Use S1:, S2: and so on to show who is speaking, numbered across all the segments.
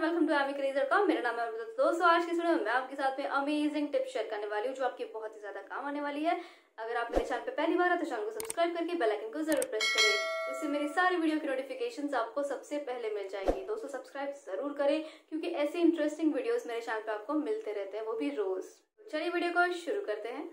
S1: welcome to com मेरा नाम है दोस्तों आज की वीडियो में मैं आपके साथ में अमेजिंग टिप शेयर करने वाली हूँ जो आपकी बहुत ही ज्यादा काम आने वाली है अगर आप मेरे चैनल पे पहली बार है तो चैनल को सब्सक्राइब करके बेल आइकन को जरूर प्रेस करें इससे मेरी सारी वीडियो की नोटिफिकेशन आपको सबसे पहले मिल जाएगी दोस्तों सब्सक्राइब जरूर करें क्योंकि ऐसे इंटरेस्टिंग वीडियोज मेरे चैनल पे आपको मिलते रहते हैं वो भी रोज तो चलिए वीडियो को शुरू करते हैं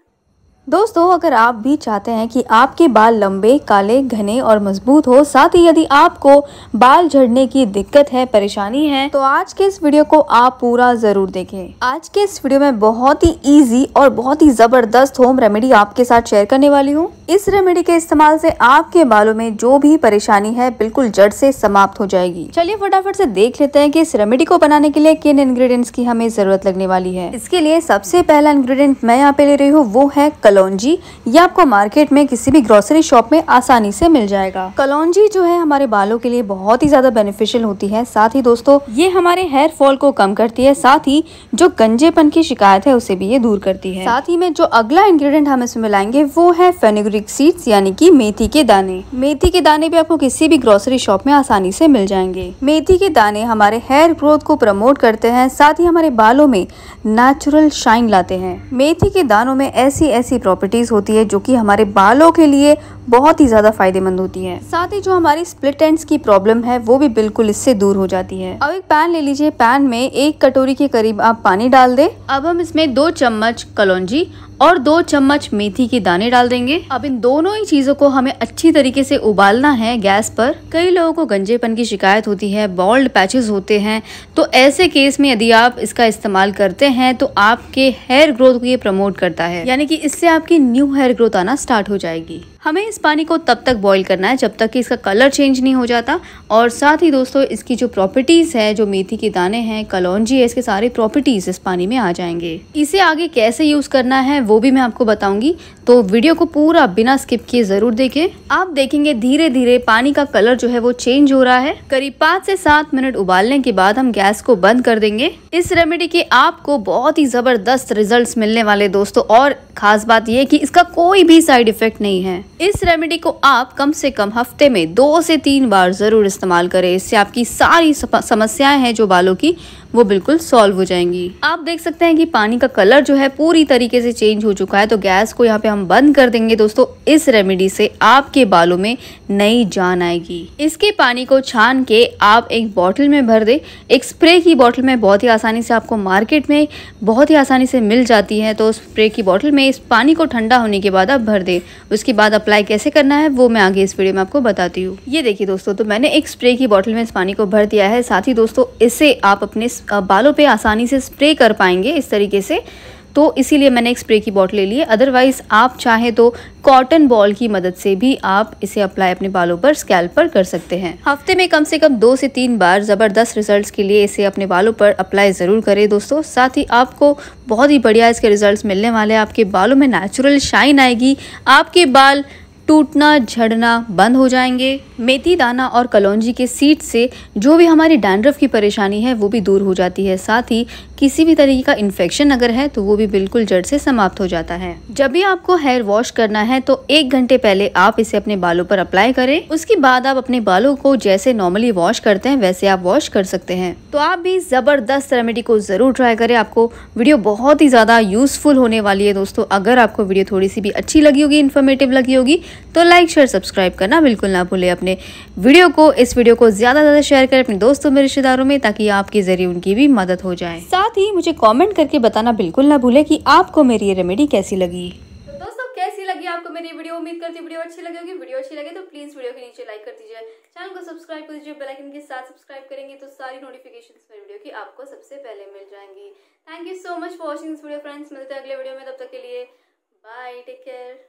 S1: दोस्तों अगर आप भी चाहते हैं कि आपके बाल लंबे काले घने और मजबूत हो साथ ही यदि आपको बाल झड़ने की दिक्कत है परेशानी है तो आज के इस वीडियो को आप पूरा जरूर देखें आज के इस वीडियो में बहुत ही इजी और बहुत ही जबरदस्त होम रेमेडी आपके साथ शेयर करने वाली हूँ इस रेमेडी के इस्तेमाल से आपके बालों में जो भी परेशानी है बिल्कुल जड़ से समाप्त हो जाएगी चलिए फटाफट से देख लेते हैं कि इस रेमेडी को बनाने के लिए किन इंग्रेडिएंट्स की हमें जरूरत लगने वाली है इसके लिए सबसे पहला इंग्रेडिएंट मैं यहाँ पे ले रही हूँ वो है कलर कलौजी ये आपको मार्केट में किसी भी ग्रोसरी शॉप में आसानी से मिल जाएगा कलौजी जो है हमारे बालों के लिए बहुत ही ज्यादा बेनिफिशियल होती है साथ ही दोस्तों ये हमारे हेयर फॉल को कम करती है साथ ही जो गंजेपन की शिकायत है उसे भी ये दूर करती है साथ ही में जो अगला इंग्रीडियंट हम इसमें मिलाएंगे वो है फेनेग्रिक सीड्स यानी की मेथी के दाने मेथी के दाने भी आपको किसी भी ग्रोसरी शॉप में आसानी से मिल जाएंगे मेथी के दाने हमारे हेयर ग्रोथ को प्रमोट करते हैं साथ ही हमारे बालों में नेचुरल शाइन लाते हैं मेथी के दानों में ऐसी ऐसी प्रॉपर्टीज़ होती है जो कि हमारे बालों के लिए बहुत ही ज़्यादा फायदेमंद होती है साथ ही जो हमारी स्प्लिट एंड की प्रॉब्लम है वो भी बिल्कुल इससे दूर हो जाती है अब एक पैन ले लीजिए पैन में एक कटोरी के करीब आप पानी डाल दे अब हम इसमें दो चम्मच कलौजी और दो चम्मच मेथी के दाने डाल देंगे अब इन दोनों ही चीजों को हमें अच्छी तरीके से उबालना है गैस पर कई लोगों को गंजेपन की शिकायत होती है बॉल्ड पैचेस होते हैं तो ऐसे केस में यदि आप इसका इस्तेमाल करते हैं तो आपके हेयर ग्रोथ को ये प्रमोट करता है यानी कि इससे आपकी न्यू हेयर ग्रोथ आना स्टार्ट हो जाएगी हमें इस पानी को तब तक बॉईल करना है जब तक कि इसका कलर चेंज नहीं हो जाता और साथ ही दोस्तों इसकी जो प्रॉपर्टीज़ है जो मेथी के दाने हैं कलौजी है इसके सारे प्रॉपर्टीज़ इस पानी में आ जाएंगे इसे आगे कैसे यूज़ करना है वो भी मैं आपको बताऊंगी तो वीडियो को पूरा बिना स्किप किए ज़रूर देखें आप देखेंगे धीरे धीरे पानी का कलर जो है वो चेंज हो रहा है करीब पाँच से सात मिनट उबालने के बाद हम गैस को बंद कर देंगे इस रेमेडी के आपको बहुत ही ज़बरदस्त रिजल्ट मिलने वाले दोस्तों और खास बात यह कि इसका कोई भी साइड इफेक्ट नहीं है इस रेमेडी को आप कम से कम हफ्ते में दो से तीन बार ज़रूर इस्तेमाल करें इससे आपकी सारी समस्याएं हैं जो बालों की वो बिल्कुल सॉल्व हो जाएंगी आप देख सकते हैं कि पानी का कलर जो है पूरी तरीके से चेंज हो चुका है तो गैस को यहाँ पे हम बंद कर देंगे दोस्तों इस रेमेडी से आपके बालों में नई जान आएगी इसके पानी को छान के आप एक बॉटल में भर दे एक स्प्रे की बॉटल में बहुत ही आसानी से आपको मार्केट में बहुत ही आसानी से मिल जाती है तो स्प्रे की बॉटल में इस पानी को ठंडा होने के बाद आप भर दें उसके बाद अप्लाई कैसे करना है वो मैं आगे इस वीडियो में आपको बताती हूँ ये देखिए दोस्तों तो मैंने एक स्प्रे की बॉटल में इस पानी को भर दिया है साथ ही दोस्तों इससे आप अपने बालों पर आसानी से स्प्रे कर पाएंगे इस तरीके से तो इसीलिए मैंने एक स्प्रे की बॉटल ले ली है अदरवाइज़ आप चाहें तो कॉटन बॉल की मदद से भी आप इसे अप्लाई अपने बालों पर स्कैल्प पर कर सकते हैं हफ्ते में कम से कम दो से तीन बार ज़बरदस्त रिजल्ट्स के लिए इसे अपने बालों पर अप्लाई ज़रूर करें दोस्तों साथ ही आपको बहुत ही बढ़िया इसके रिजल्ट मिलने वाले हैं आपके बालों में नेचुरल शाइन आएगी आपके बाल टूटना झड़ना बंद हो जाएंगे मेथी दाना और कलौजी के सीड से जो भी हमारी डैंड्रफ की परेशानी है वो भी दूर हो जाती है साथ ही किसी भी तरीके का इन्फेक्शन अगर है तो वो भी बिल्कुल जड़ से समाप्त हो जाता है जब भी आपको हेयर वॉश करना है तो एक घंटे पहले आप इसे अपने बालों पर अप्लाई करें उसके बाद आप अपने बालों को जैसे नॉर्मली वॉश करते हैं वैसे आप वॉश कर सकते हैं तो आप भी ज़बरदस्त रेमेडी को ज़रूर ट्राई करें आपको वीडियो बहुत ही ज़्यादा यूजफुल होने वाली है दोस्तों अगर आपको वीडियो थोड़ी सी भी अच्छी लगी होगी इन्फॉर्मेटिव लगी होगी तो लाइक शेयर सब्सक्राइब करना बिल्कुल ना भूले अपने वीडियो को इस वीडियो को ज़्यादा ज़्यादा शेयर करें अपने दोस्तों में रिश्तेदारों में ताकि आपके ज़रिए उनकी भी मदद हो जाए साथ ही मुझे कमेंट करके बताना बिल्कुल ना भूले कि आपको मेरी ये रेमेडी कैसी लगी तो दोस्तों कैसी लगी आपको मेरी वीडियो उम्मीद करती वीडियो अच्छी लगी होगी वीडियो अच्छी लगे तो प्लीज वीडियो के नीचे लाइक कर दीजिए चैनल को सब्सक्राइब कर दीजिए बेलाइकन के साथ सब्सक्राइब करेंगे तो सारी नोटिफिकेशन मेरी वीडियो की आपको सबसे पहले मिल जाएंगी thank you so much for watching video friends मिलते हैं अगले वीडियो में तब तक के लिए बाय टेक केयर